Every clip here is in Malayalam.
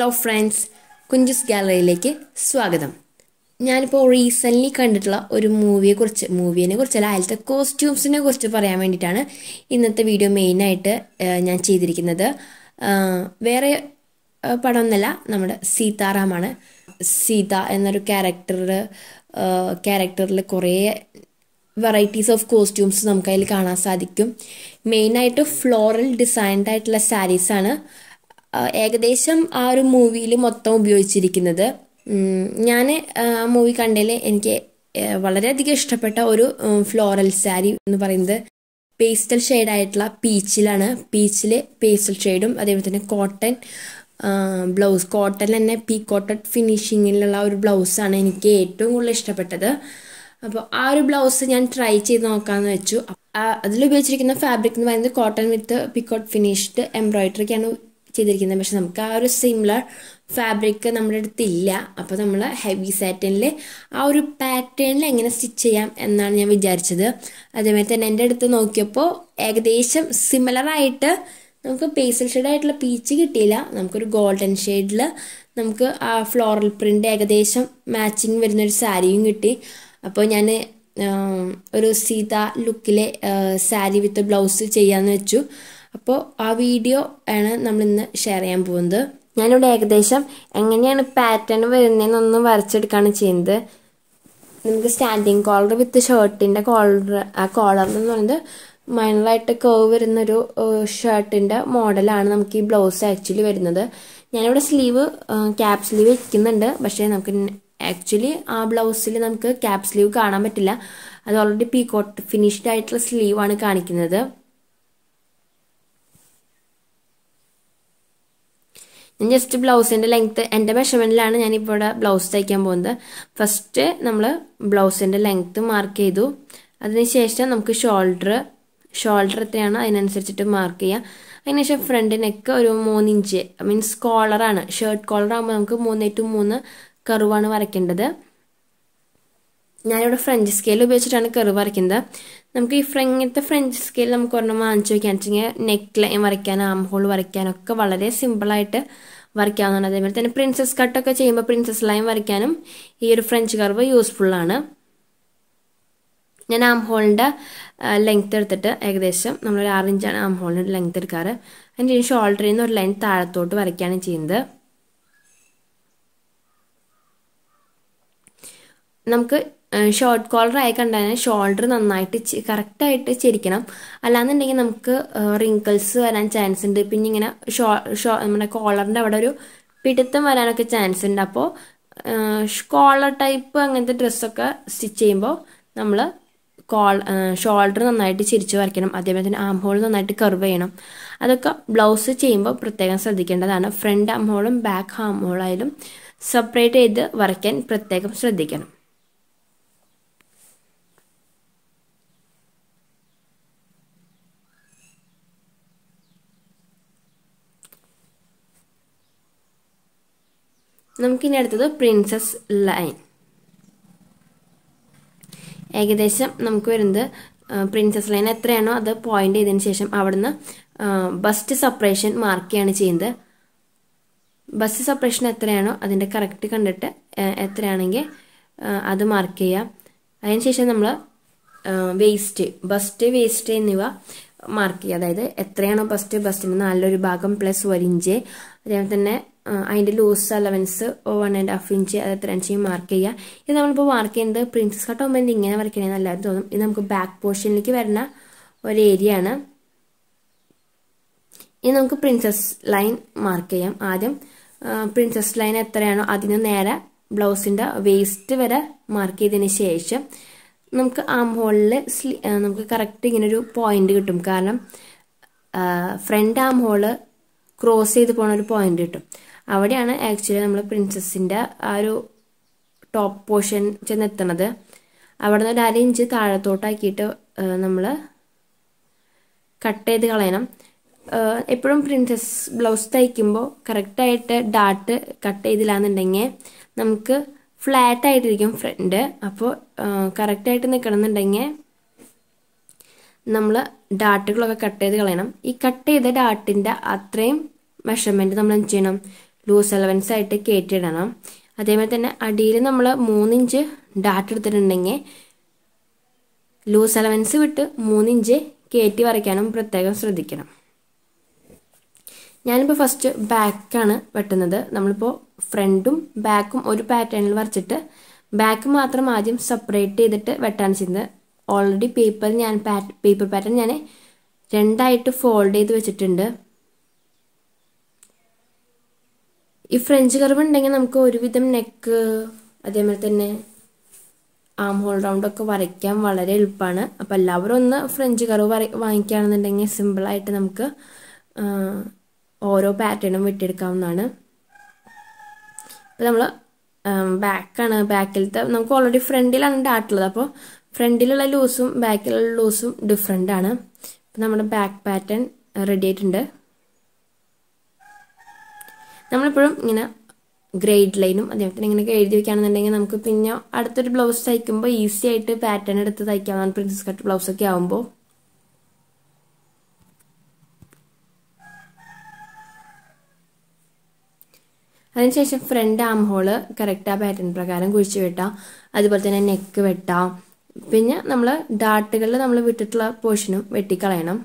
ഹലോ ഫ്രണ്ട്സ് കുഞ്ചുസ് ഗാലറിയിലേക്ക് സ്വാഗതം ഞാനിപ്പോൾ റീസെൻ്റ്ലി കണ്ടിട്ടുള്ള ഒരു മൂവിയെ കുറിച്ച് കുറിച്ച് കുറിച്ചല്ല അതിലത്തെ കോസ്റ്റ്യൂംസിനെ കുറിച്ച് പറയാൻ വേണ്ടിയിട്ടാണ് ഇന്നത്തെ വീഡിയോ മെയിനായിട്ട് ഞാൻ ചെയ്തിരിക്കുന്നത് വേറെ പടം ഒന്നല്ല നമ്മുടെ സീതാറാമാണ് സീത എന്നൊരു ക്യാരക്ടർ ക്യാരക്ടറിൽ കുറേ വെറൈറ്റീസ് ഓഫ് കോസ്റ്റ്യൂംസ് നമുക്ക് അതിൽ കാണാൻ സാധിക്കും മെയിനായിട്ട് ഫ്ലോറൽ ഡിസൈൻഡ് ആയിട്ടുള്ള സാരീസാണ് ആണ് ഏകദേശം ആ ഒരു മൂവിയിൽ മൊത്തം ഉപയോഗിച്ചിരിക്കുന്നത് ഞാൻ മൂവി കണ്ടതിൽ എനിക്ക് വളരെയധികം ഇഷ്ടപ്പെട്ട ഒരു ഫ്ലോറൽ സാരി എന്ന് പറയുന്നത് പേസ്റ്റൽ ഷെയ്ഡായിട്ടുള്ള പീച്ചിലാണ് പീച്ചിൽ പേസ്റ്റൽ ഷെയ്ഡും അതേപോലെ തന്നെ കോട്ടൺ ബ്ലൗസ് കോട്ടൺ തന്നെ പീ കോട്ടൺ ഫിനിഷിങ്ങിലുള്ള ഒരു ബ്ലൗസാണ് എനിക്ക് ഏറ്റവും കൂടുതൽ ഇഷ്ടപ്പെട്ടത് അപ്പോൾ ആ ഒരു ബ്ലൗസ് ഞാൻ ട്രൈ ചെയ്ത് നോക്കാമെന്ന് വെച്ചു അതിൽ ഉപയോഗിച്ചിരിക്കുന്ന ഫാബ്രിക് എന്ന് പറയുന്നത് കോട്ടൺ വിത്ത് പിക്കോട്ട് ഫിനിഷ്ഡ് എംബ്രോയിഡറിക്കാണ് ചെയ്തിരിക്കുന്നത് പക്ഷെ നമുക്ക് ആ ഒരു സിമിലർ ഫാബ്രിക് നമ്മുടെ അടുത്ത് ഇല്ല അപ്പോൾ നമ്മൾ ഹെവി സാറ്റേണിൽ ആ ഒരു പാറ്റേണിൽ എങ്ങനെ സ്റ്റിച്ച് ചെയ്യാം എന്നാണ് ഞാൻ വിചാരിച്ചത് അതേമാതിരി തന്നെ എൻ്റെ അടുത്ത് നോക്കിയപ്പോൾ ഏകദേശം സിമിലറായിട്ട് നമുക്ക് പേസൽ ആയിട്ടുള്ള പീച്ച് കിട്ടിയില്ല നമുക്കൊരു ഗോൾഡൻ ഷെയ്ഡിൽ നമുക്ക് ആ ഫ്ലോറൽ പ്രിൻ്റ് ഏകദേശം മാച്ചിങ് വരുന്നൊരു സാരിയും കിട്ടി അപ്പോൾ ഞാൻ ഒരു സീത ലുക്കിലെ സാരി വിത്ത് ബ്ലൗസ് ചെയ്യാമെന്ന് വെച്ചു അപ്പോൾ ആ വീഡിയോ ആണ് നമ്മളിന്ന് ഷെയർ ചെയ്യാൻ പോകുന്നത് ഞാനിവിടെ ഏകദേശം എങ്ങനെയാണ് പാറ്റേൺ ഒന്ന് വരച്ചെടുക്കുകയാണ് ചെയ്യുന്നത് നമുക്ക് സ്റ്റാൻഡിങ് കോളർ വിത്ത് ഷർട്ടിൻ്റെ കോളർ ആ കോളർ എന്ന് പറയുന്നത് മൈനറായിട്ട് കേവ് വരുന്നൊരു ഷർട്ടിൻ്റെ മോഡലാണ് നമുക്ക് ഈ ബ്ലൗസ് ആക്ച്വലി വരുന്നത് ഞാനിവിടെ സ്ലീവ് ക്യാപ് സ്ലീവ് വയ്ക്കുന്നുണ്ട് പക്ഷേ നമുക്ക് ആക്ച്വലി ആ ബ്ലൗസിൽ നമുക്ക് ക്യാപ് സ്ലീവ് കാണാൻ പറ്റില്ല അത് ഓൾറെഡി പീക്കോട്ട് ഫിനിഷ്ഡ് ആയിട്ടുള്ള സ്ലീവാണ് കാണിക്കുന്നത് ജസ്റ്റ് ബ്ലൗസിൻ്റെ ലെങ്ത്ത് എൻ്റെ മെഷർമെൻറ്റിലാണ് ഞാനിപ്പോൾ ഇവിടെ ബ്ലൗസ് തയ്ക്കാൻ പോകുന്നത് ഫസ്റ്റ് നമ്മൾ ബ്ലൗസിൻ്റെ ലെങ്ത്ത് മാർക്ക് ചെയ്തു അതിനുശേഷം നമുക്ക് ഷോൾഡർ ഷോൾഡർ എത്രയാണ് അതിനനുസരിച്ചിട്ട് മാർക്ക് ചെയ്യാം അതിനുശേഷം ഫ്രണ്ട് നെക്ക് ഒരു മൂന്നിഞ്ച് മീൻസ് കോളറാണ് ഷർട്ട് കോളർ ആകുമ്പോൾ നമുക്ക് മൂന്നേ ടു മൂന്ന് കറുവാണ് വരയ്ക്കേണ്ടത് ഞാനിവിടെ ഫ്രഞ്ച് സ്കെയിൽ ഉപയോഗിച്ചിട്ടാണ് കറി വരയ്ക്കുന്നത് നമുക്ക് ഈ ഇങ്ങനത്തെ ഫ്രഞ്ച് സ്കെയിൽ നമുക്ക് ഒരെണ്ണം വാങ്ങിച്ചു വയ്ക്കാൻ വെച്ചാൽ നെക്ക് ലൈൻ വരയ്ക്കാൻ ആം ഹോൾ വരയ്ക്കാനൊക്കെ വളരെ സിമ്പിളായിട്ട് വരയ്ക്കാവുന്നതാണ് അതേപോലെ തന്നെ പ്രിൻസസ് കട്ടൊക്കെ ചെയ്യുമ്പോൾ പ്രിൻസസ് ലൈൻ വരയ്ക്കാനും ഈ ഒരു ഫ്രഞ്ച് കർവ് യൂസ്ഫുള്ളാണ് ഞാൻ ആം ഹോളിൻ്റെ ലെങ്ത് എടുത്തിട്ട് ഏകദേശം നമ്മളൊരു ആറ് ഇഞ്ചാണ് ആം ഹോളിൻ്റെ ലെങ്ത് എടുക്കാറ് അതിന് ശേഷം ഷോൾഡറിൽ നിന്ന് ഒരു ലൈൻ താഴത്തോട്ട് വരയ്ക്കുകയാണ് ചെയ്യുന്നത് നമുക്ക് ഷോർട്ട് കോളർ ആയി കണ്ടാൽ ഷോൾഡർ നന്നായിട്ട് കറക്റ്റായിട്ട് ചിരിക്കണം അല്ലാന്നുണ്ടെങ്കിൽ നമുക്ക് റിങ്കിൾസ് വരാൻ ചാൻസ് ഉണ്ട് പിന്നെ ഇങ്ങനെ ഷോ ഷോ നമ്മുടെ കോളറിൻ്റെ അവിടെ ഒരു പിടുത്തം വരാനൊക്കെ ചാൻസ് ഉണ്ട് അപ്പോൾ കോളർ ടൈപ്പ് അങ്ങനത്തെ ഡ്രസ്സൊക്കെ സ്റ്റിച്ച് ചെയ്യുമ്പോൾ നമ്മൾ കോൾ ഷോൾഡർ നന്നായിട്ട് ചിരിച്ച് വരയ്ക്കണം അതേപോലെ തന്നെ ആം ഹോൾ നന്നായിട്ട് കർവ് ചെയ്യണം അതൊക്കെ ബ്ലൗസ് ചെയ്യുമ്പോൾ പ്രത്യേകം ശ്രദ്ധിക്കേണ്ടതാണ് ഫ്രണ്ട് ആം ഹോളും ബാക്ക് ആം ഹോളായാലും സെപ്പറേറ്റ് ചെയ്ത് വരയ്ക്കാൻ പ്രത്യേകം ശ്രദ്ധിക്കണം നമുക്കിനി അടുത്തത് പ്രിൻസസ് ലൈൻ ഏകദേശം നമുക്ക് വരുന്നത് പ്രിൻസസ് ലൈൻ എത്രയാണോ അത് പോയിന്റ് ചെയ്തതിന് ശേഷം അവിടുന്ന് ബസ്റ്റ് സപ്പറേഷൻ മാർക്ക് ചെയ്യാണ് ചെയ്യുന്നത് ബസ് സപ്പറേഷൻ എത്രയാണോ അതിൻ്റെ കറക്റ്റ് കണ്ടിട്ട് എത്രയാണെങ്കിൽ അത് മാർക്ക് ചെയ്യുക ശേഷം നമ്മൾ വേസ്റ്റ് ബസ്റ്റ് വേസ്റ്റ് എന്നിവ മാർക്ക് ചെയ്യുക അതായത് എത്രയാണോ ബസ്റ്റ് ബസ്റ്റിന് നല്ലൊരു ഭാഗം പ്ലസ് ഒരിഞ്ച് അതേപോലെ തന്നെ അതിൻ്റെ loose allowance one and half inch അത് എത്ര ഇഞ്ച് മാർക്ക് ചെയ്യുക ഇത് നമ്മളിപ്പോൾ മാർക്ക് ചെയ്യുന്നത് പ്രിൻസസ് കട്ട് ആകുമ്പോൾ ഇങ്ങനെ വരയ്ക്കണമെന്ന് എല്ലാവരും തോന്നും ഇത് നമുക്ക് ബാക്ക് പോർഷനിലേക്ക് വരുന്ന ഒരു ഏരിയ ആണ് ഇനി നമുക്ക് പ്രിൻസസ് ലൈൻ മാർക്ക് ചെയ്യാം ആദ്യം പ്രിൻസസ് ലൈൻ എത്രയാണോ അതിന് നേരെ ബ്ലൗസിൻ്റെ വേസ്റ്റ് വരെ മാർക്ക് ചെയ്തതിന് ശേഷം നമുക്ക് ആ ഹോളിൽ നമുക്ക് കറക്റ്റ് ഇങ്ങനൊരു പോയിന്റ് കിട്ടും കാരണം ഫ്രണ്ട് ആം ഹോള് ക്രോസ് ചെയ്ത് പോണ ഒരു പോയിന്റ് കിട്ടും അവിടെയാണ് ആക്ച്വലി നമ്മൾ പ്രിൻസസിൻ്റെ ആ ഒരു ടോപ്പ് പോർഷൻ ചെന്നെത്തണത് അവിടെ നിന്ന് ഒരു അര ഇഞ്ച് താഴത്തോട്ടാക്കിയിട്ട് നമ്മൾ കട്ട് ചെയ്ത് കളയണം എപ്പോഴും പ്രിൻസസ് ബ്ലൗസ് തയ്ക്കുമ്പോൾ കറക്റ്റായിട്ട് ഡാട്ട് കട്ട് ചെയ്തില്ല എന്നുണ്ടെങ്കിൽ നമുക്ക് ഫ്ലാറ്റ് ആയിട്ടിരിക്കും ഫ്രണ്ട് അപ്പോൾ കറക്റ്റായിട്ട് നിൽക്കണമെന്നുണ്ടെങ്കിൽ നമ്മൾ ഡാട്ടുകളൊക്കെ കട്ട് ചെയ്ത് കളയണം ഈ കട്ട് ചെയ്ത ഡാട്ടിൻ്റെ അത്രയും മെഷർമെൻറ്റ് നമ്മൾ എന്ത് ചെയ്യണം ലൂസ് അലവൻസ് ആയിട്ട് കയറ്റിയിടണം അതേമാതിരി തന്നെ അടിയിൽ നമ്മൾ മൂന്നിഞ്ച് ഡാറ്റ് എടുത്തിട്ടുണ്ടെങ്കിൽ ലൂസ് അലവൻസ് വിട്ട് മൂന്നിഞ്ച് കയറ്റി വരയ്ക്കാനും പ്രത്യേകം ശ്രദ്ധിക്കണം ഞാനിപ്പോൾ ഫസ്റ്റ് ബാക്കാണ് വെട്ടുന്നത് നമ്മളിപ്പോൾ ഫ്രണ്ടും ബാക്കും ഒരു പാറ്റേണിൽ വരച്ചിട്ട് ബാക്ക് മാത്രം ആദ്യം സെപ്പറേറ്റ് ചെയ്തിട്ട് വെട്ടാൻ ചെയ്യുന്നത് ഓൾറെഡി പേപ്പർ ഞാൻ പേപ്പർ പാറ്റേൺ ഞാൻ രണ്ടായിട്ട് ഫോൾഡ് ചെയ്ത് വെച്ചിട്ടുണ്ട് ഈ ഫ്രഞ്ച് കർവ് ഉണ്ടെങ്കിൽ നമുക്ക് ഒരുവിധം നെക്ക് അതേമാതിരി തന്നെ ആം ഹോൾ റൗണ്ടൊക്കെ വരയ്ക്കാൻ വളരെ എളുപ്പമാണ് അപ്പോൾ എല്ലാവരും ഒന്ന് ഫ്രഞ്ച് കർവ് വര വാങ്ങിക്കുകയാണെന്നുണ്ടെങ്കിൽ സിമ്പിളായിട്ട് നമുക്ക് ഓരോ പാറ്റേണും വെട്ടിയെടുക്കാവുന്നതാണ് അപ്പോൾ നമ്മൾ ബാക്കാണ് ബാക്കിലത്തെ നമുക്ക് ഓൾറെഡി ഫ്രണ്ടിലാണ് ഡാട്ടുള്ളത് അപ്പോൾ ഫ്രണ്ടിലുള്ള ലൂസും ബാക്കിലുള്ള ലൂസും ഡിഫറെൻ്റ് ആണ് ഇപ്പം നമ്മുടെ ബാക്ക് പാറ്റേൺ റെഡി ആയിട്ടുണ്ട് നമ്മളിപ്പോഴും ഇങ്ങനെ ഗ്രേഡ് ലൈനും അദ്ദേഹത്തിന് ഇങ്ങനെയൊക്കെ എഴുതി വെക്കുകയാണെന്നുണ്ടെങ്കിൽ നമുക്ക് പിന്നെ അടുത്തൊരു ബ്ലൗസ് തയ്ക്കുമ്പോൾ ഈസി ആയിട്ട് പാറ്റേൺ എടുത്ത് തയ്ക്കാവുന്ന പ്രിൻസസ് കട്ട് ബ്ലൗസൊക്കെ ആകുമ്പോൾ അതിനുശേഷം ഫ്രണ്ട് ആം ഹോള് കറക്റ്റ് ആ പാറ്റേൺ പ്രകാരം കുഴിച്ച് വെട്ടാം അതുപോലെ തന്നെ നെക്ക് വെട്ടാം പിന്നെ നമ്മൾ ഡാട്ടുകളിൽ നമ്മൾ വിട്ടിട്ടുള്ള പോർഷനും വെട്ടിക്കളയണം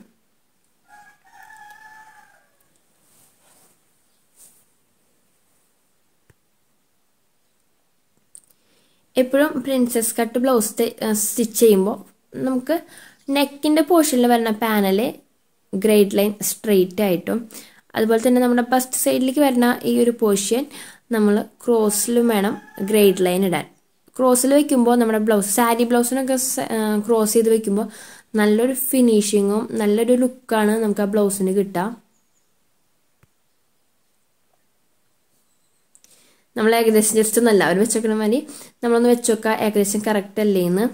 എപ്പോഴും പ്രിൻസസ് കട്ട് ബ്ലൗസ് സ്റ്റിച്ച് ചെയ്യുമ്പോൾ നമുക്ക് നെക്കിൻ്റെ പോർഷനിൽ വരുന്ന പാനല് ഗ്രേഡ് ലൈൻ സ്ട്രെയിറ്റ് ആയിട്ടും അതുപോലെ തന്നെ നമ്മുടെ ഫസ്റ്റ് സൈഡിലേക്ക് വരുന്ന ഈ ഒരു പോർഷൻ നമ്മൾ ക്രോസിലും വേണം ഗ്രേഡ് ലൈൻ ഇടാൻ ക്രോസിൽ വെക്കുമ്പോൾ നമ്മുടെ ബ്ലൗസ് സാരി ബ്ലൗസിനൊക്കെ ക്രോസ് ചെയ്ത് വെക്കുമ്പോൾ നല്ലൊരു ഫിനിഷിങ്ങും നല്ലൊരു ലുക്കാണ് നമുക്ക് ആ ബ്ലൗസിന് കിട്ടുക നമ്മൾ ഏകദേശം ജസ്റ്റ് ഒന്നല്ല അവർ വെച്ചേക്കണ മതി നമ്മളൊന്ന് വെച്ച് നോക്കുക ഏകദേശം കറക്റ്റ് അല്ലേ എന്ന്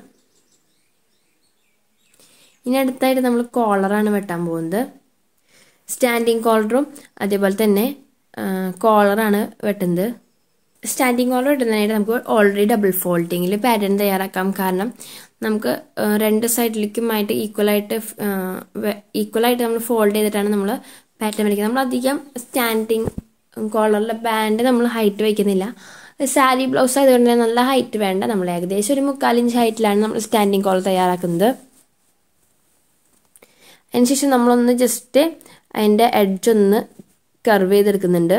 ഇനി അടുത്തായിട്ട് നമ്മൾ കോളറാണ് വെട്ടാൻ പോകുന്നത് സ്റ്റാൻഡിങ് കോളറും അതേപോലെ തന്നെ കോളറാണ് വെട്ടുന്നത് സ്റ്റാൻഡിങ് കോളർ വെട്ടുന്നതിനായിട്ട് നമുക്ക് ഓൾറെഡി ഡബിൾ ഫോൾഡിങ്ങിൽ പാറ്റേൺ തയ്യാറാക്കാം കാരണം നമുക്ക് രണ്ട് സൈഡിലേക്കുമായിട്ട് ഈക്വലായിട്ട് ഈക്വലായിട്ട് നമ്മൾ ഫോൾഡ് ചെയ്തിട്ടാണ് നമ്മൾ പാറ്റേൺ വരയ്ക്കുന്നത് നമ്മൾ അധികം സ്റ്റാൻഡിങ് കോളറിലെ ബാൻഡ് നമ്മൾ ഹൈറ്റ് വയ്ക്കുന്നില്ല സാരി ബ്ലൗസ് ആയതുകൊണ്ട് തന്നെ നല്ല ഹൈറ്റ് വേണ്ട നമ്മൾ ഏകദേശം ഒരു മുക്കാലിഞ്ച് ഹൈറ്റിലാണ് നമ്മൾ സ്റ്റാൻഡിങ് കോൾ തയ്യാറാക്കുന്നത് അതിനുശേഷം നമ്മളൊന്ന് ജസ്റ്റ് അതിൻ്റെ എഡ്ജ് ഒന്ന് കർവ് ചെയ്തെടുക്കുന്നുണ്ട്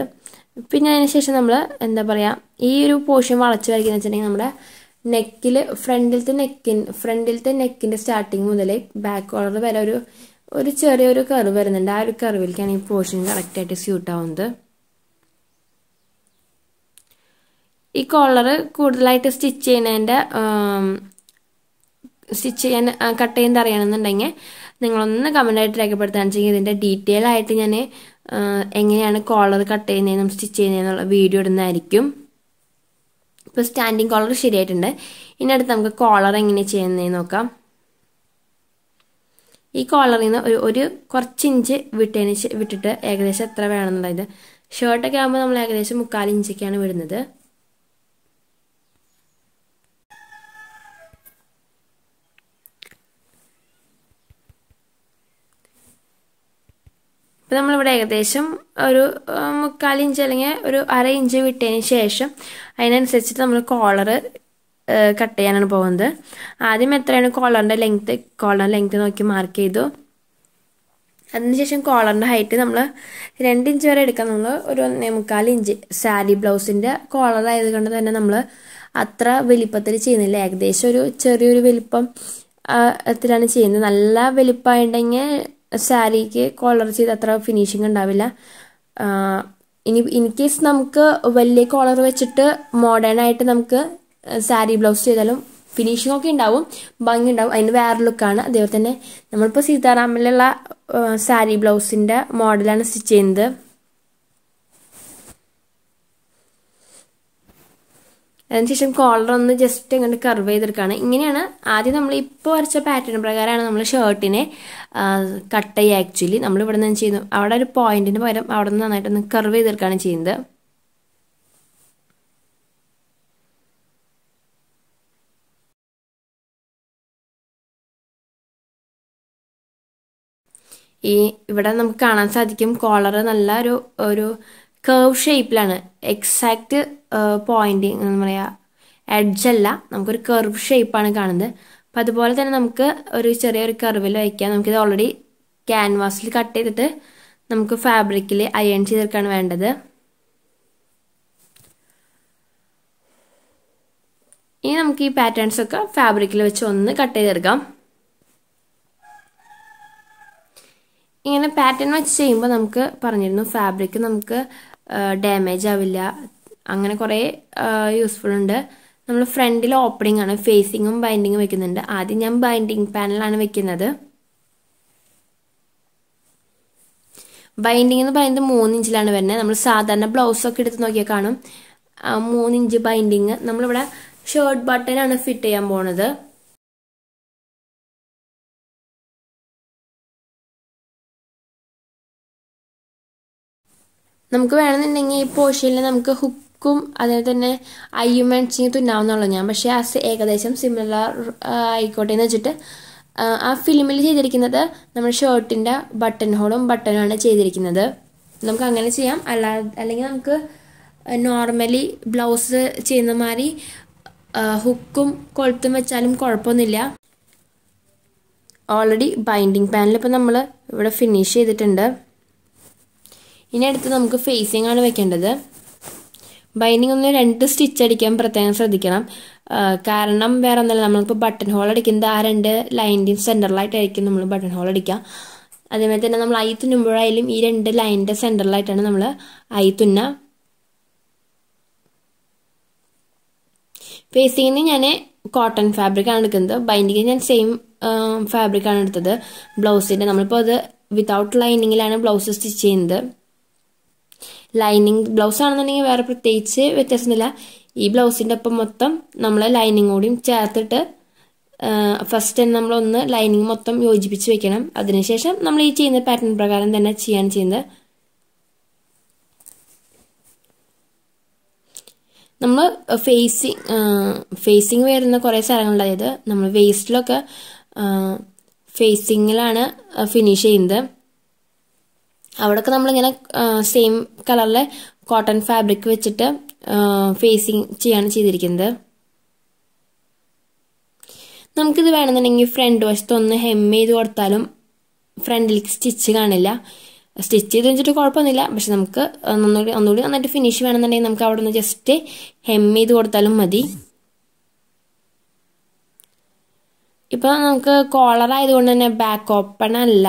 പിന്നെ അതിനുശേഷം നമ്മൾ എന്താ പറയുക ഈ ഒരു പോർഷൻ വളച്ച് വരയ്ക്കുന്ന വെച്ചിട്ടുണ്ടെങ്കിൽ നമ്മുടെ നെക്കിൽ ഫ്രണ്ടിലത്തെ നെക്കിൻ ഫ്രണ്ടിലത്തെ നെക്കിൻ്റെ സ്റ്റാർട്ടിങ് മുതൽ ബാക്ക് കോളർ വരെ ഒരു ഒരു ചെറിയൊരു കർവ് വരുന്നുണ്ട് ആ ഒരു കർവിലേക്കാണ് ഈ പോർഷൻ കറക്റ്റായിട്ട് സ്യൂട്ട് ആവുന്നത് ഈ കോളർ കൂടുതലായിട്ട് സ്റ്റിച്ച് ചെയ്യുന്നതിൻ്റെ സ്റ്റിച്ച് ചെയ്യാൻ കട്ട് ചെയ്യുന്നത് അറിയണമെന്നുണ്ടെങ്കിൽ നിങ്ങളൊന്ന് കമൻ്റായിട്ട് രേഖപ്പെടുത്താൻ ചെയ്യും ഇതിൻ്റെ ഡീറ്റെയിൽ ആയിട്ട് ഞാൻ എങ്ങനെയാണ് കോളർ കട്ട് ചെയ്യുന്നതെന്നും സ്റ്റിച്ച് ചെയ്യുന്നതെന്നുള്ള വീഡിയോ ഇടുന്നതായിരിക്കും ഇപ്പോൾ സ്റ്റാൻഡിങ് കോളർ ശരിയായിട്ടുണ്ട് ഇനി അടുത്ത് നമുക്ക് കോളർ എങ്ങനെ ചെയ്യുന്നതെന്ന് നോക്കാം ഈ കോളറിൽ നിന്ന് ഒരു ഒരു കുറച്ച് ഇഞ്ച് വിട്ടതിന് വിട്ടിട്ട് ഏകദേശം എത്ര വേണമെന്നുള്ളത് ഷർട്ടൊക്കെ ആകുമ്പോൾ നമ്മൾ ഏകദേശം മുക്കാലിഞ്ചൊക്കെയാണ് വിടുന്നത് അപ്പോൾ നമ്മളിവിടെ ഏകദേശം ഒരു മുക്കാൽ ഇഞ്ച് അല്ലെങ്കിൽ ഒരു അര ഇഞ്ച് വിട്ടതിന് ശേഷം അതിനനുസരിച്ചിട്ട് നമ്മൾ കോളർ കട്ട് ചെയ്യാനാണ് പോകുന്നത് ആദ്യം എത്രയാണ് കോളറിൻ്റെ ലെങ്ത്ത് കോളർ ലെങ്ത്ത് നോക്കി മാർക്ക് ചെയ്തു അതിനുശേഷം കോളറിൻ്റെ ഹൈറ്റ് നമ്മൾ രണ്ട് ഇഞ്ച് വരെ എടുക്കാം നമ്മൾ ഒരു ഒന്നേ മുക്കാൽ ഇഞ്ച് സാരി ബ്ലൗസിൻ്റെ കോളർ ആയതുകൊണ്ട് തന്നെ നമ്മൾ അത്ര വലിപ്പത്തിൽ ചെയ്യുന്നില്ല ഏകദേശം ഒരു ചെറിയൊരു വലിപ്പം ത്തിലാണ് ചെയ്യുന്നത് നല്ല വലിപ്പമായിട്ടുണ്ടെങ്കിൽ സാരിക്ക് കോളർ ചെയ്ത് അത്ര ഫിനിഷിങ് ഉണ്ടാവില്ല ഇനി ഇൻ കേസ് നമുക്ക് വലിയ കോളർ വെച്ചിട്ട് മോഡേൺ ആയിട്ട് നമുക്ക് സാരി ബ്ലൗസ് ചെയ്താലും ഫിനിഷിംഗ് ഒക്കെ ഉണ്ടാവും ഭംഗി ഉണ്ടാവും അതിന് വേറെ ലുക്കാണ് അതേപോലെ തന്നെ നമ്മളിപ്പോൾ സീതാറാമിലുള്ള സാരി ബ്ലൗസിൻ്റെ മോഡലാണ് സ്റ്റിച്ച് ചെയ്യുന്നത് അതിനുശേഷം കോളർ ഒന്ന് ജസ്റ്റ് ഇങ്ങോട്ട് കർവ് ചെയ്തെടുക്കുകയാണ് ഇങ്ങനെയാണ് ആദ്യം നമ്മൾ ഇപ്പോൾ വരച്ച പാറ്റേൺ പ്രകാരമാണ് നമ്മൾ ഷർട്ടിനെ കട്ട് ചെയ്യുക ആക്ച്വലി നമ്മൾ ഇവിടെ നിന്ന് ചെയ്യുന്നു അവിടെ ഒരു പോയിന്റിന് പകരം അവിടെ നിന്ന് നന്നായിട്ടൊന്ന് കർവ് ചെയ്തെടുക്കുകയാണ് ചെയ്യുന്നത് ഈ ഇവിടെ നമുക്ക് കാണാൻ സാധിക്കും കോളർ നല്ല ഒരു ഒരു കേവ് ഷേപ്പിലാണ് എക്സാക്ട് പോയിന്റ് എന്ന് പറയാ എഡ്ജല്ല അല്ല നമുക്കൊരു കർവ് ഷേപ്പാണ് കാണുന്നത് അപ്പം അതുപോലെ തന്നെ നമുക്ക് ഒരു ചെറിയൊരു കർവിൽ വയ്ക്കാം നമുക്കിത് ഓൾറെഡി ക്യാൻവാസിൽ കട്ട് ചെയ്തിട്ട് നമുക്ക് ഫാബ്രിക്കിൽ അയൺ ചെയ്തെടുക്കാണ് വേണ്ടത് ഇനി നമുക്ക് ഈ പാറ്റേൺസ് ഒക്കെ ഫാബ്രിക്കിൽ വെച്ച് ഒന്ന് കട്ട് ചെയ്തെടുക്കാം ഇങ്ങനെ പാറ്റേൺ വെച്ച് ചെയ്യുമ്പോൾ നമുക്ക് പറഞ്ഞിരുന്നു ഫാബ്രിക് നമുക്ക് ഡാമേജ് ആവില്ല അങ്ങനെ കുറേ യൂസ്ഫുൾ ഉണ്ട് നമ്മൾ ഫ്രണ്ടിൽ ഓപ്പണിംഗ് ആണ് ഫേസിങ്ങും ബൈൻഡിങ്ങും വെക്കുന്നുണ്ട് ആദ്യം ഞാൻ ബൈൻഡിങ് പാനലാണ് വെക്കുന്നത് ബൈൻഡിങ് എന്ന് പറയുന്നത് മൂന്നിഞ്ചിലാണ് ഇഞ്ചിലാണ് വരുന്നത് നമ്മൾ സാധാരണ ബ്ലൗസൊക്കെ എടുത്ത് നോക്കിയാൽ കാണും മൂന്നിഞ്ച് ഇഞ്ച് ബൈൻഡിങ് നമ്മളിവിടെ ഷേർട്ട് ബട്ടനാണ് ഫിറ്റ് ചെയ്യാൻ പോണത് നമുക്ക് വേണമെന്നുണ്ടെങ്കിൽ ഈ പോഷനിൽ നമുക്ക് ഹുക്കും അതേപോലെ തന്നെ ഐയും മെൻസിങ് തുന്നാവുന്നുള്ളൂ ഞാൻ പക്ഷേ ആ ഏകദേശം സിമിലർ ആയിക്കോട്ടെ എന്ന് വെച്ചിട്ട് ആ ഫിലിമിൽ ചെയ്തിരിക്കുന്നത് നമ്മുടെ ഷർട്ടിൻ്റെ ബട്ടൺ ഹോളും ബട്ടണാണ് ചെയ്തിരിക്കുന്നത് നമുക്ക് അങ്ങനെ ചെയ്യാം അല്ലാ അല്ലെങ്കിൽ നമുക്ക് നോർമലി ബ്ലൗസ് ചെയ്യുന്ന മാതിരി ഹുക്കും കൊളുത്തും വെച്ചാലും കുഴപ്പമൊന്നുമില്ല ഓൾറെഡി ബൈൻഡിങ് പാനിൽ ഇപ്പോൾ നമ്മൾ ഇവിടെ ഫിനിഷ് ചെയ്തിട്ടുണ്ട് ഇനി അടുത്ത് നമുക്ക് ഫേസിങ് ആണ് വെക്കേണ്ടത് ബൈനിങ് ഒന്ന് രണ്ട് സ്റ്റിച്ച് അടിക്കാൻ പ്രത്യേകം ശ്രദ്ധിക്കണം കാരണം വേറെ ഒന്നല്ല നമ്മളിപ്പോൾ ബട്ടൺ ഹോൾ അടിക്കുന്നത് ആ രണ്ട് ലൈൻ്റെയും സെൻറ്ററിലായിട്ടായിരിക്കും നമ്മൾ ബട്ടൺ ഹോൾ അടിക്കുക അതേമാതിരി തന്നെ നമ്മൾ ഐ തുന്നുമ്പോഴായാലും ഈ രണ്ട് ലൈനിൻ്റെ സെൻറ്ററിലായിട്ടാണ് നമ്മൾ ഐ തുന്ന ഫേസിങ്ങിന് ഞാൻ കോട്ടൺ ഫാബ്രിക്കാണ് എടുക്കുന്നത് ബൈൻഡിങ്ങിന് ഞാൻ സെയിം ഫാബ്രിക്കാണ് എടുത്തത് ബ്ലൗസിൻ്റെ നമ്മളിപ്പോൾ അത് വിതൗട്ട് ലൈനിങ്ങിലാണ് ബ്ലൗസ് സ്റ്റിച്ച് ചെയ്യുന്നത് ലൈനിങ് ബ്ലൗസ് ആണെന്നുണ്ടെങ്കിൽ വേറെ പ്രത്യേകിച്ച് വ്യത്യാസമൊന്നുമില്ല ഈ ബ്ലൗസിൻ്റെ ഒപ്പം മൊത്തം നമ്മൾ ലൈനിങ് കൂടിയും ചേർത്തിട്ട് ഫസ്റ്റ് തന്നെ നമ്മളൊന്ന് ലൈനിങ് മൊത്തം യോജിപ്പിച്ച് വെക്കണം അതിനുശേഷം നമ്മൾ ഈ ചെയ്യുന്ന പാറ്റേൺ പ്രകാരം തന്നെ ചെയ്യാൻ ചെയ്യുന്നത് നമ്മൾ ഫേസിങ് ഫേസിങ് വരുന്ന കുറേ സ്ഥലങ്ങളുണ്ട് അതായത് നമ്മൾ വേസ്റ്റിലൊക്കെ ഫേസിങ്ങിലാണ് ഫിനിഷ് ചെയ്യുന്നത് അവിടെയൊക്കെ നമ്മളിങ്ങനെ സെയിം കളറിലെ കോട്ടൺ ഫാബ്രിക് വെച്ചിട്ട് ഫേസിങ് ചെയ്യാണ് ചെയ്തിരിക്കുന്നത് നമുക്കിത് വേണമെന്നുണ്ടെങ്കിൽ ഫ്രണ്ട് വശത്ത് ഒന്ന് ഹെം ചെയ്ത് കൊടുത്താലും ഫ്രണ്ടിലേക്ക് സ്റ്റിച്ച് കാണില്ല സ്റ്റിച്ച് ചെയ്ത് വെച്ചിട്ട് കുഴപ്പമൊന്നുമില്ല പക്ഷെ നമുക്ക് ഒന്നുകൂടി ഒന്നുകൂടി നന്നായിട്ട് ഫിനിഷ് വേണമെന്നുണ്ടെങ്കിൽ നമുക്ക് അവിടെ ഒന്ന് ജസ്റ്റ് ഹെം ചെയ്ത് കൊടുത്താലും മതി ഇപ്പോൾ നമുക്ക് കോളർ ആയതുകൊണ്ട് തന്നെ ബാക്ക് ഓപ്പൺ അല്ല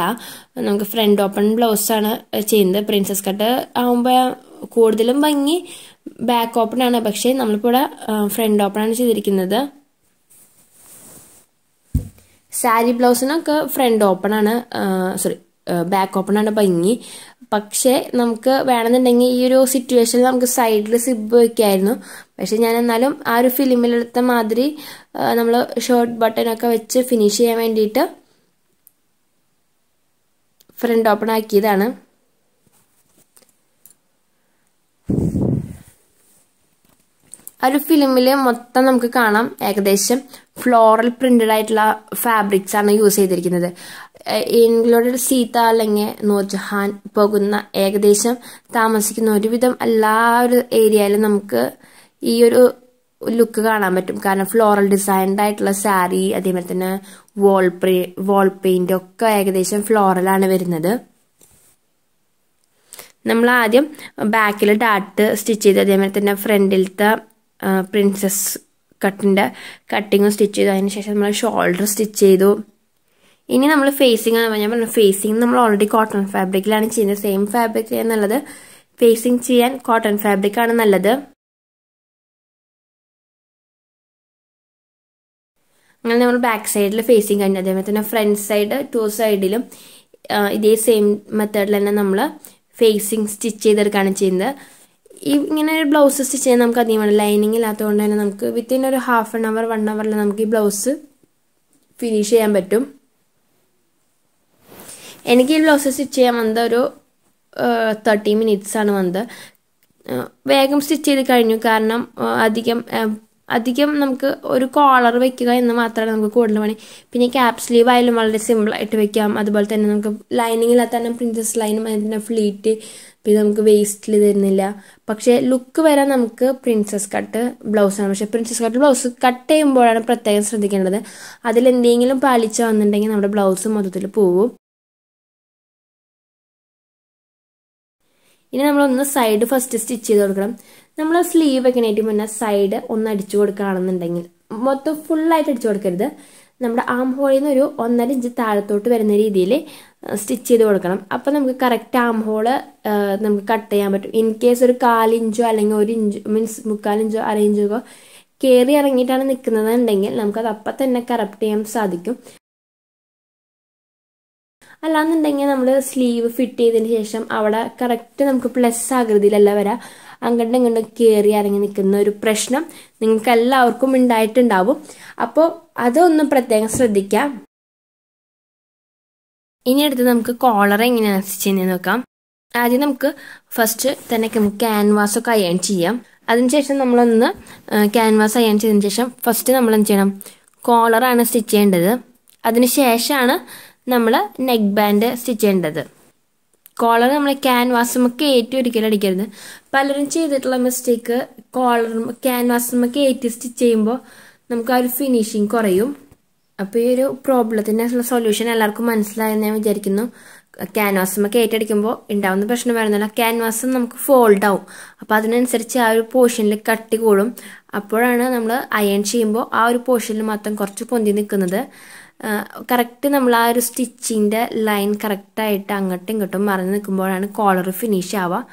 നമുക്ക് ഫ്രണ്ട് ഓപ്പൺ ബ്ലൗസാണ് ചെയ്യുന്നത് പ്രിൻസസ് കട്ട് ആകുമ്പോൾ കൂടുതലും ഭംഗി ബാക്ക് ഓപ്പൺ ആണ് പക്ഷേ നമ്മളിപ്പോൾ ഇവിടെ ഫ്രണ്ട് ഓപ്പൺ ആണ് ചെയ്തിരിക്കുന്നത് സാരി ബ്ലൗസിനൊക്കെ ഫ്രണ്ട് ഓപ്പൺ ആണ് സോറി ബാക്ക് ഓപ്പണാണ് ഭംഗി പക്ഷേ നമുക്ക് വേണമെന്നുണ്ടെങ്കിൽ ഈ ഒരു സിറ്റുവേഷനിൽ നമുക്ക് സൈഡിൽ സിബ് വയ്ക്കായിരുന്നു പക്ഷെ ഞാൻ എന്നാലും ആ ഒരു ഫിലിമിലെടുത്ത മാതിരി നമ്മൾ ഷോർട്ട് ബട്ടനൊക്കെ വെച്ച് ഫിനിഷ് ചെയ്യാൻ വേണ്ടിയിട്ട് ഫ്രണ്ട് ഓപ്പൺ ആക്കിയതാണ് ആ ഒരു ഫിലിമിൽ മൊത്തം നമുക്ക് കാണാം ഏകദേശം ഫ്ലോറൽ പ്രിന്റഡ് ആയിട്ടുള്ള ഫാബ്രിക്സ് ആണ് യൂസ് ചെയ്തിരിക്കുന്നത് ഏണികളുടെ സീതാലങ്ങെ നൂർജഹാൻ പോകുന്ന ഏകദേശം താമസിക്കുന്ന ഒരുവിധം എല്ലാ ഒരു ഏരിയയിലും നമുക്ക് ഈ ഒരു ലുക്ക് കാണാൻ പറ്റും കാരണം ഫ്ലോറൽ ഡിസൈൻഡ് ആയിട്ടുള്ള സാരി അതേപോലെ തന്നെ വാൾ പ്രേ വാൾ പെയിന്റ് ഒക്കെ ഏകദേശം ഫ്ലോറലാണ് വരുന്നത് നമ്മൾ ആദ്യം ബാക്കിൽ ഡാട്ട് സ്റ്റിച്ച് ചെയ്ത് അതേപോലെ തന്നെ ഫ്രണ്ടിലത്തെ പ്രിൻസസ് കട്ടിൻ്റെ കട്ടിങ്ങും സ്റ്റിച്ച് ചെയ്തു അതിനുശേഷം നമ്മൾ ഷോൾഡർ സ്റ്റിച്ച് ചെയ്തു ഇനി നമ്മൾ ഫേസിംഗ് ആണ് ഞാൻ പറഞ്ഞു ഫേസിങ് നമ്മൾ ഓൾറെഡി കോട്ടൺ ഫാബ്രിക്കിലാണ് ചെയ്യുന്നത് സെയിം ഫാബ്രിക് എന്നുള്ളത് ഫേസിങ് ചെയ്യാൻ കോട്ടൺ ഫാബ്രിക് ആണ് നല്ലത് അങ്ങനെ നമ്മൾ ബാക്ക് സൈഡിൽ ഫേസിങ് കഴിഞ്ഞു അതേപോലെ തന്നെ ഫ്രണ്ട് സൈഡ് ടു സൈഡിലും ഇതേ സെയിം മെത്തേഡിൽ തന്നെ നമ്മൾ ഫേസിങ് സ്റ്റിച്ച് ചെയ്തെടുക്കുകയാണ് ചെയ്യുന്നത് ഈ ഇങ്ങനെ ഒരു ബ്ലൗസ് സ്റ്റിച്ച് ചെയ്യാൻ നമുക്ക് അധികം ലൈനിങ് ഇല്ലാത്തതുകൊണ്ട് തന്നെ നമുക്ക് വിത്തിൻ ഒരു ഹാഫ് ആൻ അവർ വൺ അവറിൽ നമുക്ക് ഈ ബ്ലൗസ് ഫിനിഷ് ചെയ്യാൻ പറ്റും എനിക്ക് ഈ ബ്ലൗസ് സ്റ്റിച്ച് ചെയ്യാൻ വന്നത് ഒരു തേർട്ടി മിനിറ്റ്സ് ആണ് വന്നത് വേഗം സ്റ്റിച്ച് ചെയ്ത് കഴിഞ്ഞു കാരണം അധികം അധികം നമുക്ക് ഒരു കോളർ വെക്കുക എന്ന് മാത്രമാണ് നമുക്ക് കൂടുതൽ പണി പിന്നെ ക്യാപ് സ്ലീവ് ആയാലും വളരെ സിമ്പിൾ ആയിട്ട് വെക്കാം അതുപോലെ തന്നെ നമുക്ക് ലൈനിങ്ങിൽ തന്നെ പ്രിൻസസ് ലൈനും അതിൻ്റെ ഫ്ലീറ്റ് പിന്നെ നമുക്ക് വേസ്റ്റിൽ തരുന്നില്ല പക്ഷേ ലുക്ക് വരാൻ നമുക്ക് പ്രിൻസസ് കട്ട് ബ്ലൗസാണ് പക്ഷേ പ്രിൻസസ് കട്ട് ബ്ലൗസ് കട്ട് ചെയ്യുമ്പോഴാണ് പ്രത്യേകം ശ്രദ്ധിക്കേണ്ടത് അതിലെന്തെങ്കിലും പാളിച്ച വന്നിട്ടുണ്ടെങ്കിൽ നമ്മുടെ ബ്ലൗസ് മൊത്തത്തിൽ പോകും ഇനി നമ്മളൊന്ന് സൈഡ് ഫസ്റ്റ് സ്റ്റിച്ച് ചെയ്ത് കൊടുക്കണം നമ്മൾ സ്ലീവ് ഒക്കെ ആയിട്ട് മുന്നേ സൈഡ് ഒന്ന് അടിച്ചു കൊടുക്കുകയാണെന്നുണ്ടെങ്കിൽ മൊത്തം ഫുള്ളായിട്ട് അടിച്ചു കൊടുക്കരുത് നമ്മുടെ ആം ഹോളിൽ നിന്ന് ഒരു ഒന്നര ഇഞ്ച് താഴത്തോട്ട് വരുന്ന രീതിയിൽ സ്റ്റിച്ച് ചെയ്ത് കൊടുക്കണം അപ്പോൾ നമുക്ക് കറക്റ്റ് ആം ഹോള് നമുക്ക് കട്ട് ചെയ്യാൻ പറ്റും ഇൻ കേസ് ഒരു കാലിഞ്ചോ അല്ലെങ്കിൽ ഒരു ഇഞ്ച് മീൻസ് മുക്കാലിഞ്ചോ അര ഇഞ്ചോ കയറി ഇറങ്ങിയിട്ടാണ് നിൽക്കുന്നതെന്നുണ്ടെങ്കിൽ നമുക്കത് അപ്പം തന്നെ കറക്റ്റ് ചെയ്യാൻ സാധിക്കും അല്ലാന്നുണ്ടെങ്കിൽ നമ്മൾ സ്ലീവ് ഫിറ്റ് ചെയ്തതിന് ശേഷം അവിടെ കറക്റ്റ് നമുക്ക് പ്ലസ് ആകൃതിയിലല്ല വരാം അങ്ങോട്ടും ഇങ്ങോട്ടും കയറി ഇറങ്ങി നിൽക്കുന്ന ഒരു പ്രശ്നം നിങ്ങൾക്ക് എല്ലാവർക്കും ഉണ്ടായിട്ടുണ്ടാവും അപ്പോൾ അതൊന്നും പ്രത്യേകം ശ്രദ്ധിക്കാം ഇനി അടുത്ത് നമുക്ക് കോളർ എങ്ങനെയാണ് ചെയ്യുന്നത് നോക്കാം ആദ്യം നമുക്ക് ഫസ്റ്റ് തന്നെ ക്യാൻവാസ് ഒക്കെ അയേൺ ചെയ്യാം അതിനുശേഷം നമ്മളൊന്ന് ക്യാൻവാസ് അയേൺ ചെയ്തതിന് ശേഷം ഫസ്റ്റ് നമ്മൾ എന്ത് ചെയ്യണം കോളറാണ് സ്റ്റിച്ച് ചെയ്യേണ്ടത് അതിനുശേഷമാണ് ശേഷമാണ് നമ്മൾ നെക്ക് ബാൻഡ് സ്റ്റിച്ച് ചെയ്യേണ്ടത് കോളർ നമ്മൾ ക്യാൻവാസുമൊക്കെ ഏറ്റി ഒരിക്കലും അടിക്കരുത് പലരും ചെയ്തിട്ടുള്ള മിസ്റ്റേക്ക് കോളറും ക്യാൻവാസുമൊക്കെ ഏറ്റി സ്റ്റിച്ച് ചെയ്യുമ്പോൾ നമുക്ക് ആ ഒരു ഫിനിഷിങ് കുറയും അപ്പോൾ ഈ ഒരു പ്രോബ്ലത്തിന് സൊല്യൂഷൻ എല്ലാവർക്കും മനസ്സിലായെന്ന് ഞാൻ വിചാരിക്കുന്നു ക്യാൻവാസുമൊക്കെ ഏറ്റടിക്കുമ്പോൾ ഉണ്ടാവുന്ന പ്രശ്നം വരുന്നില്ല ക്യാൻവാസ് നമുക്ക് ഫോൾഡ് ആവും അപ്പോൾ അതിനനുസരിച്ച് ആ ഒരു പോർഷനിൽ കട്ടി കൂടും അപ്പോഴാണ് നമ്മൾ അയൺ ചെയ്യുമ്പോൾ ആ ഒരു പോർഷനിൽ മാത്രം കുറച്ച് പൊന്തി നിൽക്കുന്നത് കറക്റ്റ് നമ്മൾ ആ ഒരു സ്റ്റിച്ചിൻ്റെ ലൈൻ കറക്റ്റായിട്ട് അങ്ങോട്ടും ഇങ്ങോട്ടും മറന്ന് നിൽക്കുമ്പോഴാണ് കോളർ ഫിനിഷ് ആവുക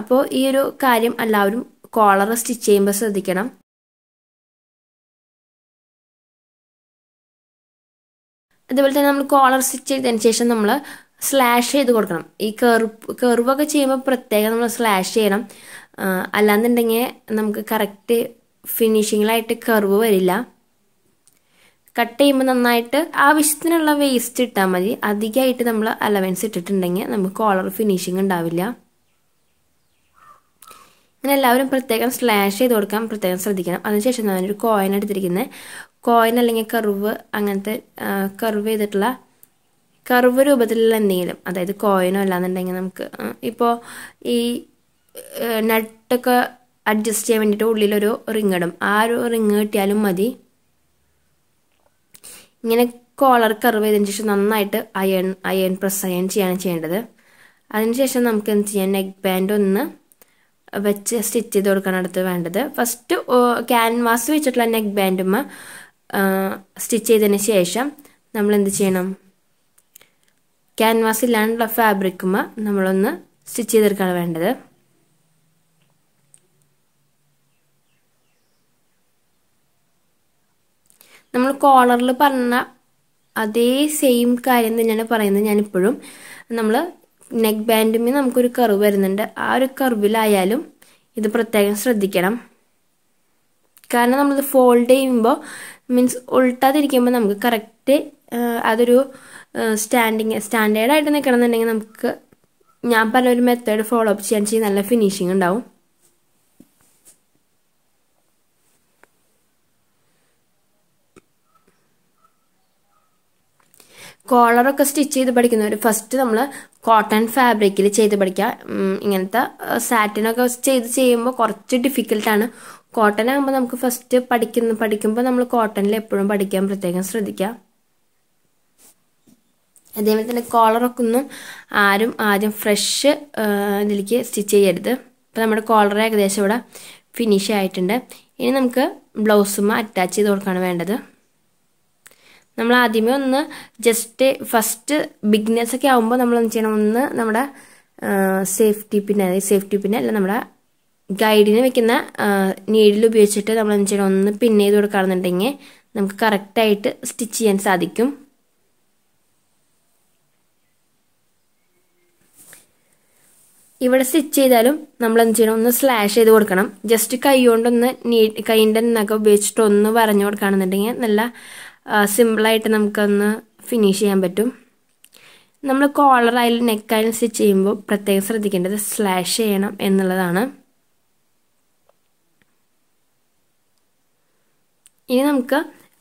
അപ്പോൾ ഈ ഒരു കാര്യം എല്ലാവരും കോളർ സ്റ്റിച്ച് ചെയ്യുമ്പോൾ ശ്രദ്ധിക്കണം അതുപോലെ തന്നെ നമ്മൾ കോളർ സ്റ്റിച്ച് ചെയ്തതിന് ശേഷം നമ്മൾ സ്ലാഷ് ചെയ്ത് കൊടുക്കണം ഈ കെർവ് കെർവൊക്കെ ചെയ്യുമ്പോൾ പ്രത്യേകം നമ്മൾ സ്ലാഷ് ചെയ്യണം അല്ലാന്നുണ്ടെങ്കിൽ നമുക്ക് കറക്റ്റ് ഫിനിഷിങ്ങിലായിട്ട് കെർവ് വരില്ല കട്ട് ചെയ്യുമ്പോൾ നന്നായിട്ട് ആവശ്യത്തിനുള്ള വേസ്റ്റ് ഇട്ടാൽ മതി അധികമായിട്ട് നമ്മൾ അലവൻസ് ഇട്ടിട്ടുണ്ടെങ്കിൽ നമുക്ക് കോളർ ഫിനിഷിങ് ഉണ്ടാവില്ല ഇങ്ങനെ എല്ലാവരും പ്രത്യേകം സ്ലാഷ് ചെയ്ത് കൊടുക്കാൻ പ്രത്യേകം ശ്രദ്ധിക്കണം അതിനുശേഷം ഞാനൊരു കോയിൻ എടുത്തിരിക്കുന്നത് കോയിൻ അല്ലെങ്കിൽ കർവ് അങ്ങനത്തെ കർവ് ചെയ്തിട്ടുള്ള കർവ് രൂപത്തിലുള്ള എന്തെങ്കിലും അതായത് കോയിനോ അല്ലാന്നുണ്ടെങ്കിൽ നമുക്ക് ഇപ്പോൾ ഈ നട്ടൊക്കെ അഡ്ജസ്റ്റ് ചെയ്യാൻ വേണ്ടിയിട്ട് ഉള്ളിലൊരു റിങ് ഇടും ആ ഒരു റിങ് കിട്ടിയാലും മതി ഇങ്ങനെ കോളർ കർവ് ചെയ്തതിന് ശേഷം നന്നായിട്ട് അയൺ അയൺ പ്രസ് അയൺ ചെയ്യാണ് ചെയ്യേണ്ടത് അതിനുശേഷം നമുക്ക് എന്ത് ചെയ്യാം നെക്ക് ബാൻഡ് ഒന്ന് വെച്ച് സ്റ്റിച്ച് ചെയ്ത് കൊടുക്കാണ് അടുത്ത് വേണ്ടത് ഫസ്റ്റ് ക്യാൻവാസ് വെച്ചിട്ടുള്ള നെക്ക് ബാൻഡും സ്റ്റിച്ച് ചെയ്തതിന് ശേഷം നമ്മൾ എന്ത് ചെയ്യണം ക്യാൻവാസ് ഇല്ലാണ്ടുള്ള ഫാബ്രിക്കുമ്പോൾ നമ്മളൊന്ന് സ്റ്റിച്ച് ചെയ്തെടുക്കുകയാണ് വേണ്ടത് നമ്മൾ കോളറിൽ പറഞ്ഞ അതേ സെയിം കാര്യം തന്നെയാണ് പറയുന്നത് ഞാനിപ്പോഴും നമ്മൾ നെക്ക് ബാൻഡിന് നമുക്കൊരു കർവ് വരുന്നുണ്ട് ആ ഒരു കർവിലായാലും ഇത് പ്രത്യേകം ശ്രദ്ധിക്കണം കാരണം നമ്മളിത് ഫോൾഡ് ചെയ്യുമ്പോൾ മീൻസ് ഉൾട്ടാതിരിക്കുമ്പോൾ നമുക്ക് കറക്റ്റ് അതൊരു സ്റ്റാൻഡിങ് സ്റ്റാൻഡേർഡായിട്ട് എന്നുണ്ടെങ്കിൽ നമുക്ക് ഞാൻ പറഞ്ഞ ഒരു മെത്തേഡ് ഫോളോ അപ്പ് ചെയ്യാൻ ചെയ്യും നല്ല ഫിനിഷിങ് ഉണ്ടാവും കോളറൊക്കെ സ്റ്റിച്ച് ചെയ്ത് പഠിക്കുന്നവർ ഫസ്റ്റ് നമ്മൾ കോട്ടൺ ഫാബ്രിക്കിൽ ചെയ്ത് പഠിക്കുക ഇങ്ങനത്തെ സാറ്റിനൊക്കെ ചെയ്ത് ചെയ്യുമ്പോൾ കുറച്ച് ഡിഫിക്കൽട്ടാണ് കോട്ടൺ ആകുമ്പോൾ നമുക്ക് ഫസ്റ്റ് പഠിക്കുന്ന പഠിക്കുമ്പോൾ നമ്മൾ കോട്ടണിൽ എപ്പോഴും പഠിക്കാൻ പ്രത്യേകം ശ്രദ്ധിക്കുക അതേപോലെ തന്നെ കോളറൊക്കെ ഒന്നും ആരും ആദ്യം ഫ്രഷ് ഇതിലേക്ക് സ്റ്റിച്ച് ചെയ്യരുത് അപ്പോൾ നമ്മുടെ കോളർ ഏകദേശം ഇവിടെ ഫിനിഷ് ആയിട്ടുണ്ട് ഇനി നമുക്ക് ബ്ലൗസും അറ്റാച്ച് ചെയ്ത് കൊടുക്കുകയാണ് വേണ്ടത് നമ്മൾ ആദ്യമേ ഒന്ന് ജസ്റ്റ് ഫസ്റ്റ് ബിഗ്നേഴ്സ് ഒക്കെ ആകുമ്പോൾ നമ്മൾ എന്ത് ചെയ്യണം ഒന്ന് നമ്മുടെ സേഫ്റ്റി പിന്നെ സേഫ്റ്റി പിന്നെ അല്ല നമ്മുടെ ഗൈഡിന് വെക്കുന്ന നീഡിൽ ഉപയോഗിച്ചിട്ട് നമ്മൾ എന്ത് ചെയ്യണം ഒന്ന് പിൻ ചെയ്ത് കൊടുക്കുകയാണെന്നുണ്ടെങ്കിൽ നമുക്ക് കറക്റ്റായിട്ട് സ്റ്റിച്ച് ചെയ്യാൻ സാധിക്കും ഇവിടെ സ്റ്റിച്ച് ചെയ്താലും നമ്മൾ എന്ത് ചെയ്യണം ഒന്ന് സ്ലാഷ് ചെയ്ത് കൊടുക്കണം ജസ്റ്റ് കൈ കൊണ്ടൊന്ന് നീ കൈൻ്റെ നഖം ഉപയോഗിച്ചിട്ട് ഒന്ന് പറഞ്ഞു കൊടുക്കുകയാണെന്നുണ്ടെങ്കിൽ നല്ല സിമ്പിളായിട്ട് നമുക്കൊന്ന് ഫിനിഷ് ചെയ്യാൻ പറ്റും നമ്മൾ കോളർ നെക്ക് നെക്കായാലും സ്റ്റിച്ച് ചെയ്യുമ്പോൾ പ്രത്യേകം ശ്രദ്ധിക്കേണ്ടത് സ്ലാഷ് ചെയ്യണം എന്നുള്ളതാണ് ഇനി നമുക്ക്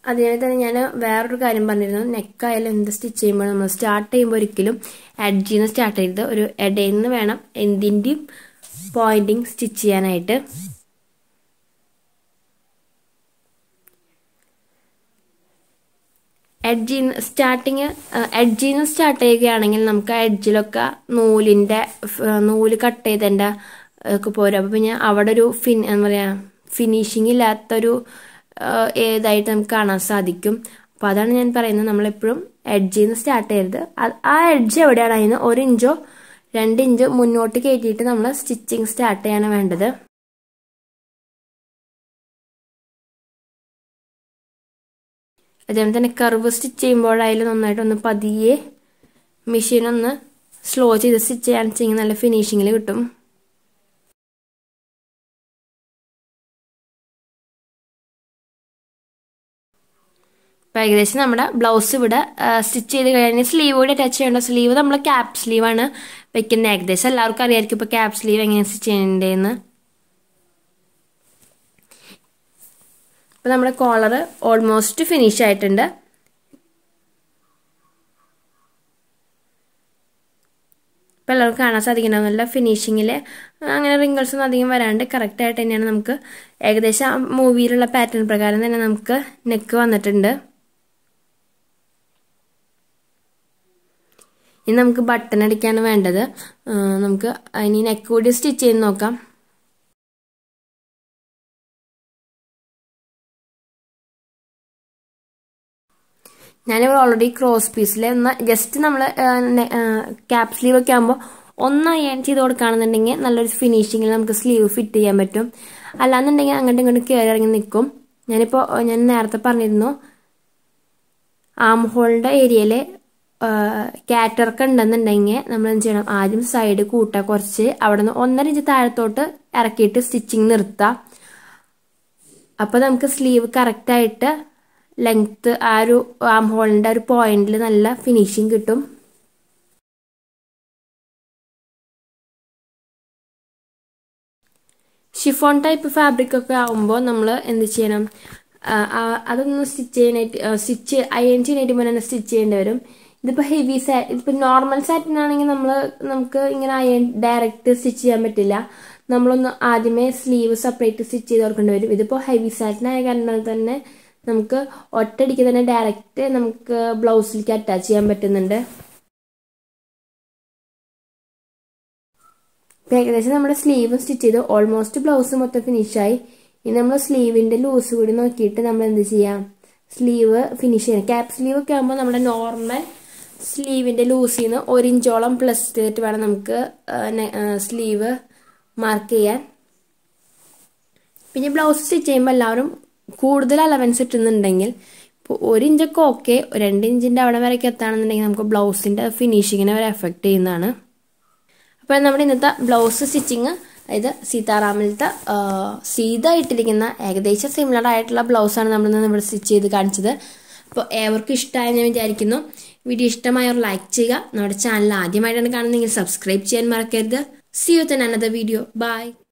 അതിനായി തന്നെ ഞാൻ വേറൊരു കാര്യം പറഞ്ഞിരുന്നു നെക്കായാലും എന്ത് സ്റ്റിച്ച് ചെയ്യുമ്പോൾ നമ്മൾ സ്റ്റാർട്ട് ചെയ്യുമ്പോൾ ഒരിക്കലും എഡ്ജിൽ നിന്ന് സ്റ്റാർട്ട് ചെയ്ത് ഒരു എഡയിൽ നിന്ന് വേണം എന്തിൻ്റെയും പോയിൻറ്റിങ് സ്റ്റിച്ച് ചെയ്യാനായിട്ട് എഡ്ജിൽ നിന്ന് സ്റ്റാർട്ടിങ് എഡ്ജിൽ നിന്ന് സ്റ്റാർട്ട് ചെയ്യുകയാണെങ്കിൽ നമുക്ക് എഡ്ജിലൊക്കെ നൂലിൻ്റെ uh, നൂല് കട്ട് ചെയ്തതിൻ്റെ uh, ഒക്കെ പോരും അപ്പോൾ പിന്നെ അവിടെ ഒരു ഫിൻ എന്താ പറയുക ഫിനിഷിംഗ് ഇല്ലാത്തൊരു uh, ഏതായിട്ട് നമുക്ക് കാണാൻ സാധിക്കും അപ്പോൾ അതാണ് ഞാൻ പറയുന്നത് നമ്മളെപ്പോഴും എഡ്ജിൽ നിന്ന് സ്റ്റാർട്ട് ചെയ്യരുത് ആ എഡ്ജ് എവിടെയാണ് അതിന് ഒരു ഇഞ്ചോ രണ്ട് ഇഞ്ചോ മുന്നോട്ട് കയറ്റിയിട്ട് നമ്മൾ സ്റ്റിച്ചിങ് സ്റ്റാർട്ട് ചെയ്യാനാണ് വേണ്ടത് അതേപോലെ തന്നെ കർവ് സ്റ്റിച്ച് ചെയ്യുമ്പോഴായാലും നന്നായിട്ടൊന്ന് പതിയെ മെഷീനൊന്ന് സ്ലോ ചെയ്ത് സ്റ്റിച്ച് ചെയ്യാണെങ്കിൽ നല്ല ഫിനിഷിങ്ങിൽ കിട്ടും അപ്പോൾ ഏകദേശം നമ്മുടെ ബ്ലൗസ് ഇവിടെ സ്റ്റിച്ച് ചെയ്ത് കഴിഞ്ഞാൽ സ്ലീവ് കൂടി അറ്റാച്ച് ചെയ്യേണ്ട സ്ലീവ് നമ്മൾ ക്യാപ് സ്ലീവാണ് വെക്കുന്നത് ഏകദേശം എല്ലാവർക്കും അറിയായിരിക്കും ഇപ്പോൾ ക്യാപ് സ്ലീവ് എങ്ങനെ സ്റ്റിച്ച് ചെയ്യേണ്ടതെന്ന് അപ്പം നമ്മുടെ കോളർ ഓൾമോസ്റ്റ് ഫിനിഷ് ആയിട്ടുണ്ട് ഇപ്പം എല്ലാവർക്കും കാണാൻ നല്ല ഫിനിഷിങ്ങിൽ അങ്ങനെ റിങ്കിൾസ് ഒന്നും അധികം വരാണ്ട് കറക്റ്റായിട്ട് തന്നെയാണ് നമുക്ക് ഏകദേശം മൂവിയിലുള്ള പാറ്റേൺ പ്രകാരം തന്നെ നമുക്ക് നെക്ക് വന്നിട്ടുണ്ട് ഇനി നമുക്ക് ബട്ടൺ അടിക്കാണ് വേണ്ടത് നമുക്ക് അതിന് നെക്ക് കൂടി സ്റ്റിച്ച് ചെയ്ത് നോക്കാം ഞാനിവിടെ ഓൾറെഡി ക്രോസ് പീസിൽ ഒന്ന് ജസ്റ്റ് നമ്മൾ ക്യാപ് സ്ലീവ് ഒക്കെ ആകുമ്പോൾ ഒന്ന് അയൺ ചെയ്ത് കൊടുക്കുകയാണെന്നുണ്ടെങ്കിൽ നല്ലൊരു ഫിനിഷിങ്ങിൽ നമുക്ക് സ്ലീവ് ഫിറ്റ് ചെയ്യാൻ പറ്റും അല്ലാന്നുണ്ടെങ്കിൽ അങ്ങോട്ടും ഇങ്ങോട്ടും കയറി ഇറങ്ങി നിൽക്കും ഞാനിപ്പോൾ ഞാൻ നേരത്തെ പറഞ്ഞിരുന്നു ആം ഹോളിൻ്റെ ഏരിയയിൽ കാറ്റർക്ക് ഉണ്ടെന്നുണ്ടെങ്കിൽ നമ്മൾ എന്ത് ചെയ്യണം ആദ്യം സൈഡ് കൂട്ടുക കുറച്ച് അവിടെ നിന്ന് ഒന്നര ഇഞ്ച് താഴത്തോട്ട് ഇറക്കിയിട്ട് സ്റ്റിച്ചിങ് നിർത്താം അപ്പോൾ നമുക്ക് സ്ലീവ് കറക്റ്റായിട്ട് ലെങ്ത്ത് ആ ഒരു ആം ഹോളിൻ്റെ ഒരു പോയിന്റിൽ നല്ല ഫിനിഷിങ് കിട്ടും ഷിഫോൺ ടൈപ്പ് ഫാബ്രിക് ഒക്കെ ആകുമ്പോൾ നമ്മൾ എന്ത് ചെയ്യണം അതൊന്ന് സ്റ്റിച്ച് ചെയ്യാനായിട്ട് സ്റ്റിച്ച് അയൺ ചെയ്യാനായിട്ട് മുന്നേ സ്റ്റിച്ച് ചെയ്യേണ്ടി വരും ഇതിപ്പോൾ ഹെവി സാ ഇപ്പം നോർമൽ സാറ്റിനാണെങ്കിൽ നമ്മൾ നമുക്ക് ഇങ്ങനെ അയൺ ഡയറക്റ്റ് സ്റ്റിച്ച് ചെയ്യാൻ പറ്റില്ല നമ്മളൊന്ന് ആദ്യമേ സ്ലീവ് സെപ്പറേറ്റ് സ്റ്റിച്ച് ചെയ്ത് കൊടുക്കേണ്ടി വരും ഇതിപ്പോൾ ഹെവി സാറ്റിനായ കാരണം തന്നെ നമുക്ക് ഒറ്റയടിക്ക് തന്നെ ഡയറക്റ്റ് നമുക്ക് ബ്ലൗസിലേക്ക് അറ്റാച്ച് ചെയ്യാൻ പറ്റുന്നുണ്ട് ഏകദേശം നമ്മുടെ സ്ലീവ് സ്റ്റിച്ച് ചെയ്ത് ഓൾമോസ്റ്റ് ബ്ലൗസ് മൊത്തം ഫിനിഷായി ഇനി നമ്മൾ സ്ലീവിന്റെ ലൂസ് കൂടി നോക്കിയിട്ട് നമ്മൾ എന്ത് ചെയ്യാം സ്ലീവ് ഫിനിഷ് ചെയ്യണം ക്യാപ് സ്ലീവ് ഒക്കെ ആകുമ്പോൾ നമ്മുടെ നോർമൽ സ്ലീവിന്റെ ലൂസിൽ നിന്ന് ഒരു ഇഞ്ചോളം പ്ലസ് ചെയ്തിട്ട് വേണം നമുക്ക് സ്ലീവ് മാർക്ക് ചെയ്യാൻ പിന്നെ ബ്ലൗസ് സ്റ്റിച്ച് ചെയ്യുമ്പോൾ എല്ലാവരും കൂടുതൽ അലവൻസ് ഇട്ടുന്നുണ്ടെങ്കിൽ ഇപ്പോൾ ഒരു ഇഞ്ചൊക്കെ ഓക്കെ രണ്ട് ഇഞ്ചിൻ്റെ അവിടെ വരെയൊക്കെ എത്താണെന്നുണ്ടെങ്കിൽ നമുക്ക് ബ്ലൗസിൻ്റെ ഫിനിഷിങ്ങിനെ വരെ എഫക്റ്റ് ചെയ്യുന്നതാണ് അപ്പോൾ നമ്മുടെ ഇന്നത്തെ ബ്ലൗസ് സ്റ്റിച്ചിങ് അതായത് സീതാറാമിലത്തെ സീത ഇട്ടിരിക്കുന്ന ഏകദേശം സിമിലർ ആയിട്ടുള്ള ബ്ലൗസാണ് നമ്മൾ ഇന്ന് ഇവിടെ സ്റ്റിച്ച് ചെയ്ത് കാണിച്ചത് അപ്പോൾ ഏവർക്കും ഇഷ്ടമായി ഞാൻ വിചാരിക്കുന്നു വീഡിയോ ഇഷ്ടമായവർ ലൈക്ക് ചെയ്യുക നമ്മുടെ ചാനൽ ആദ്യമായിട്ടാണ് കാണുന്നതെങ്കിൽ സബ്സ്ക്രൈബ് ചെയ്യാൻ മറക്കരുത് സി യു തന്നെ അനദർ വീഡിയോ ബൈ